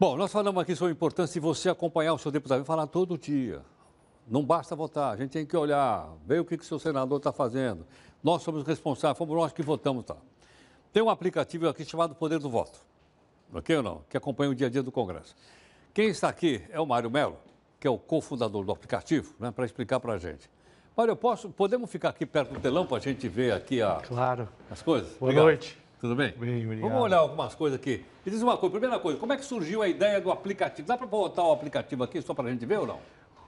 Bom, nós falamos aqui sobre a importância de você acompanhar o seu deputado, falar todo dia. Não basta votar, a gente tem que olhar, ver o que, que o seu senador está fazendo. Nós somos responsáveis, fomos nós que votamos, tá? Tem um aplicativo aqui chamado Poder do Voto, ok ou não? Que acompanha o dia a dia do Congresso. Quem está aqui é o Mário Melo, que é o cofundador do aplicativo, né, para explicar para a gente. Mário, posso, podemos ficar aqui perto do telão para a gente ver aqui a, claro. as coisas? Boa Obrigado. noite. Tudo bem? Bem, obrigado. Vamos olhar algumas coisas aqui. Me diz uma coisa, primeira coisa, como é que surgiu a ideia do aplicativo? Dá para botar o aplicativo aqui só para a gente ver ou não?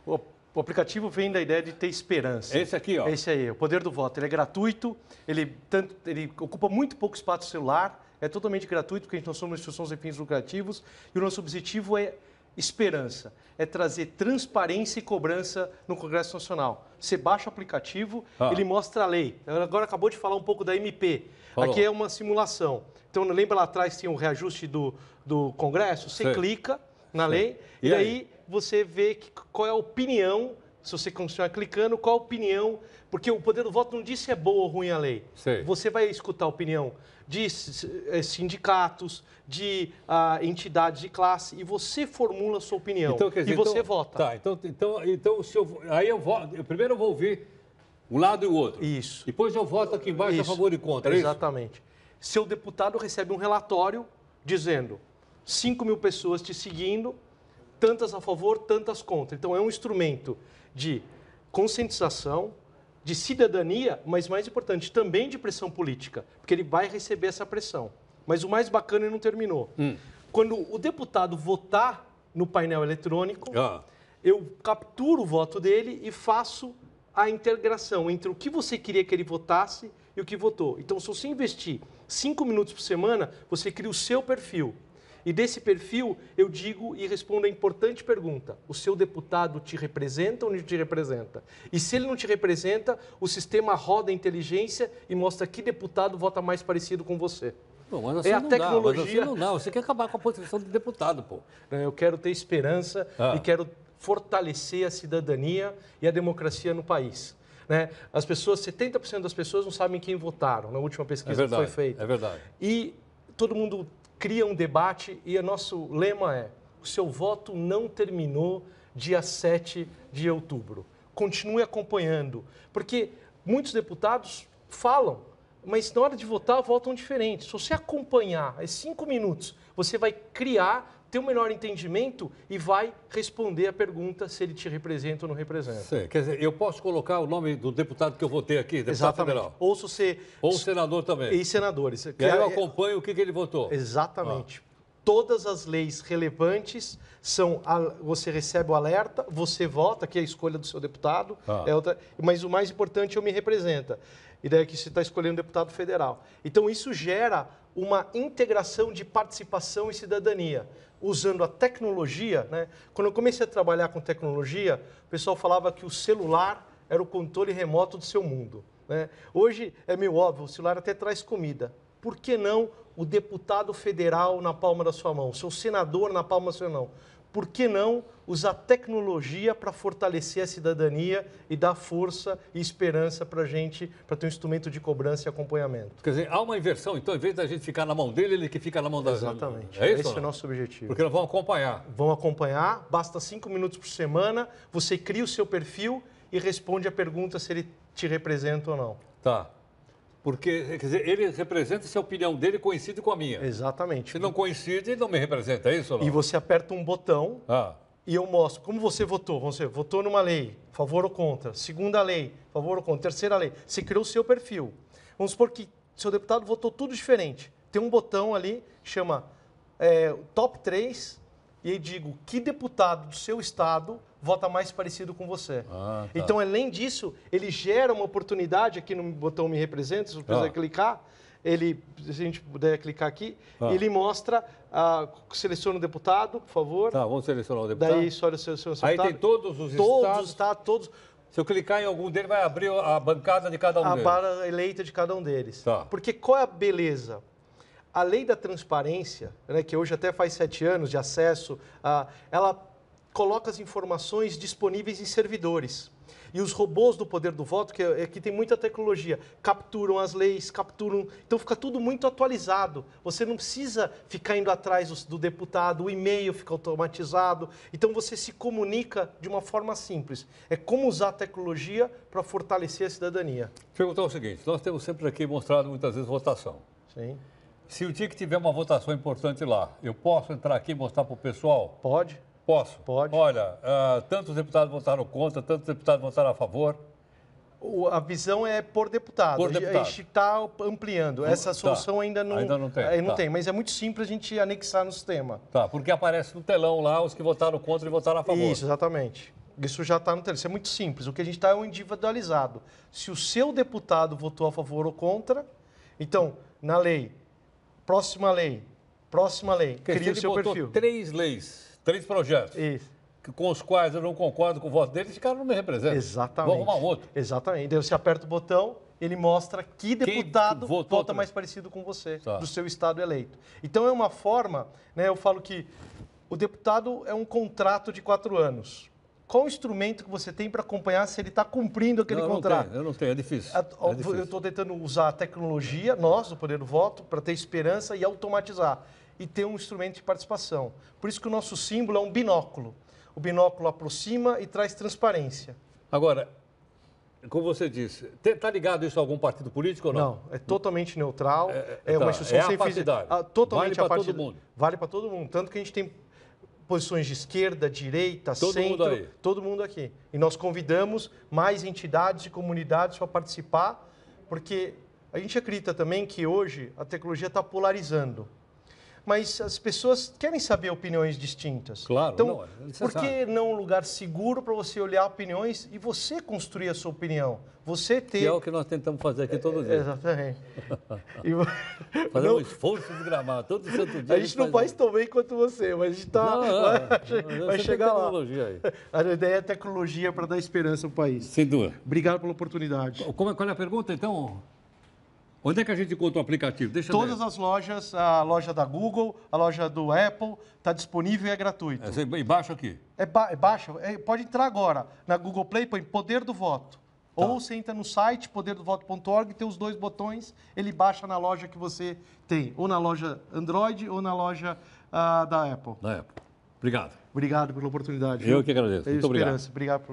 O, o, aplicativo vem da ideia de ter esperança. Esse aqui, ó. Esse aí, o poder do voto. Ele é gratuito, ele, tanto, ele ocupa muito pouco espaço celular, é totalmente gratuito, porque nós somos instituições de fins lucrativos, e o nosso objetivo é esperança, é trazer transparência e cobrança no Congresso Nacional. Você baixa o aplicativo, ah. ele mostra a lei. agora acabou de falar um pouco da MP. Falou. Aqui é uma simulação. Então, lembra lá atrás tinha o um reajuste do, do Congresso? Você Sim. clica na lei e, e aí? aí você vê que, qual é a opinião se você continuar clicando, qual a opinião. Porque o poder do voto não diz se é boa ou ruim a lei. Você vai escutar a opinião de eh, sindicatos, de uh, entidades de classe, e você formula a sua opinião. Então, dizer, e você então, vota. Tá, então, então, então se eu, aí eu voto. Eu primeiro eu vou ouvir um lado e o outro. Isso. Depois eu voto aqui embaixo isso. a favor e contra. É Exatamente. Isso? Seu deputado recebe um relatório dizendo 5 mil pessoas te seguindo, tantas a favor, tantas contra. Então, é um instrumento de conscientização, de cidadania, mas mais importante, também de pressão política, porque ele vai receber essa pressão. Mas o mais bacana não terminou. Hum. Quando o deputado votar no painel eletrônico, ah. eu capturo o voto dele e faço a integração entre o que você queria que ele votasse e o que votou. Então, se você investir cinco minutos por semana, você cria o seu perfil. E desse perfil, eu digo e respondo a importante pergunta: o seu deputado te representa ou não te representa? E se ele não te representa, o sistema roda a inteligência e mostra que deputado vota mais parecido com você. Bom, é assim é a assim tecnologia. Dá, assim não dá, você quer acabar com a posição de deputado, pô. Eu quero ter esperança ah. e quero fortalecer a cidadania e a democracia no país. Né? As pessoas, 70% das pessoas não sabem quem votaram na última pesquisa é verdade, que foi feita. É verdade. E todo mundo cria um debate e o nosso lema é: o seu voto não terminou dia 7 de outubro. Continue acompanhando, porque muitos deputados falam, mas na hora de votar votam diferente. Se você acompanhar é cinco minutos, você vai criar ter um melhor entendimento e vai responder a pergunta se ele te representa ou não representa. Sim, quer dizer, eu posso colocar o nome do deputado que eu votei aqui, deputado Exatamente. federal. Ou se você... Ou senador também. E senadores. E aí eu é, é. acompanho o que, que ele votou. Exatamente. Ah todas as leis relevantes são você recebe o alerta, você vota, que é a escolha do seu deputado, ah. é outra, mas o mais importante é o me representa. E daí é que você está escolhendo um deputado federal. Então isso gera uma integração de participação e cidadania, usando a tecnologia. Né? Quando eu comecei a trabalhar com tecnologia, o pessoal falava que o celular era o controle remoto do seu mundo. Né? Hoje é meio óbvio, o celular até traz comida, por que não o deputado federal na palma da sua mão, o seu senador na palma da sua mão? Por que não usar tecnologia para fortalecer a cidadania e dar força e esperança para a gente, para ter um instrumento de cobrança e acompanhamento? Quer dizer, há uma inversão, então, em vez da gente ficar na mão dele, ele que fica na mão da Exatamente. É isso, Esse é o nosso objetivo. Porque nós vamos acompanhar. Vão acompanhar, basta cinco minutos por semana, você cria o seu perfil e responde a pergunta se ele te representa ou não. Tá. Porque, quer dizer, ele representa se a opinião dele coincide com a minha. Exatamente. Se não coincide, ele não me representa, é isso não? E você aperta um botão ah. e eu mostro como você votou. Vamos votou numa lei, favor ou contra. Segunda lei, favor ou contra. Terceira lei, você criou o seu perfil. Vamos supor que seu deputado votou tudo diferente. Tem um botão ali que chama é, top 3 e aí digo que deputado do seu estado vota mais parecido com você. Ah, tá. Então, além disso, ele gera uma oportunidade aqui no botão Me Representa, se você ah. clicar, ele, se a gente puder clicar aqui, ah. ele mostra, ah, seleciona o deputado, por favor. Tá, vamos selecionar o deputado. Daí, só seleciona o deputado. Aí tem todos os todos estados. Todos tá, todos. Se eu clicar em algum deles, vai abrir a bancada de cada um a deles. A barra eleita de cada um deles. Tá. Porque qual é a beleza? a lei da transparência, né, que hoje até faz sete anos de acesso, ah, ela coloca as informações disponíveis em servidores. E os robôs do poder do voto, é, é que, tem muita tecnologia, capturam as leis, capturam. Então fica tudo muito atualizado. Você não precisa ficar indo atrás do, do deputado, o e-mail fica automatizado. Então você se comunica de uma forma simples. É como usar a tecnologia para fortalecer a cidadania. Perguntar o seguinte: nós temos sempre aqui mostrado muitas vezes votação. Sim. Se o dia que tiver uma votação importante lá, eu posso entrar aqui e mostrar para o pessoal? Pode. Posso? Pode. Olha, uh, tantos deputados votaram contra, tantos deputados votaram a favor. O, a visão é por deputado. Por deputado. A gente está ampliando. Essa tá. solução ainda não, ainda não, tem. Ainda é, não tá. tem. Mas é muito simples a gente anexar no sistema. Tá, porque aparece no telão lá os que votaram contra e votaram a favor. Isso, exatamente. Isso já está no telão. Isso é muito simples. O que a gente está é um individualizado. Se o seu deputado votou a favor ou contra, então, na lei, Próxima lei. Próxima lei. Cria o seu perfil. Três leis, três projetos. Isso. Com os quais eu não concordo com o voto dele, esse cara não me representa. Exatamente. Vou arrumar outro. Exatamente. Daí então, você aperta o botão, ele mostra que deputado vota mais parecido com você, tá. do seu estado eleito. Então é uma forma, né, eu falo que o deputado é um contrato de quatro anos qual o instrumento que você tem para acompanhar se ele está cumprindo aquele não, contrato? Não tenho, eu não tenho, é difícil. É difícil. Eu estou tentando usar a tecnologia, nós, do Poder do Voto, para ter esperança e automatizar e ter um instrumento de participação. Por isso que o nosso símbolo é um binóculo. O binóculo aproxima e traz transparência. Agora, como você disse, está ligado isso a algum partido político ou não? Não, é totalmente neutral. É, é, é uma tá, instituição é sem fins. Ah, totalmente vale para todo mundo. Vale para todo mundo. Tanto que a gente tem posições de esquerda, direita, todo centro, mundo aí. todo mundo aqui. E nós convidamos mais entidades e comunidades para participar, porque a gente acredita também que hoje a tecnologia está polarizando mas as pessoas querem saber opiniões distintas. Claro, então, não, é por que não um lugar seguro para você olhar opiniões e você construir a sua opinião? Você ter. Que é o que nós tentamos fazer aqui todo é, dias. Exatamente. Fazer não... um esforço de gramar todo santo dia. A gente, a gente não faz tão bem quanto você, mas a gente está. É, vai, é, chegar lá. A ideia é tecnologia para dar esperança ao país. Sem dúvida. Obrigado pela oportunidade. Como, qual é a pergunta, então? Onde é que a gente encontra o aplicativo? Deixa Todas ver. as lojas, a loja da Google, a loja do Apple, está disponível e é gratuito. É, e baixa aqui? É, ba é baixa, é, pode entrar agora. Na Google Play põe Poder do Voto. Tá. Ou você entra no site poderdovoto.org, tem os dois botões, ele baixa na loja que você tem, ou na loja Android ou na loja uh, da Apple. Da Apple. Obrigado. Obrigado pela oportunidade. Eu que agradeço. Muito obrigado. Obrigado por...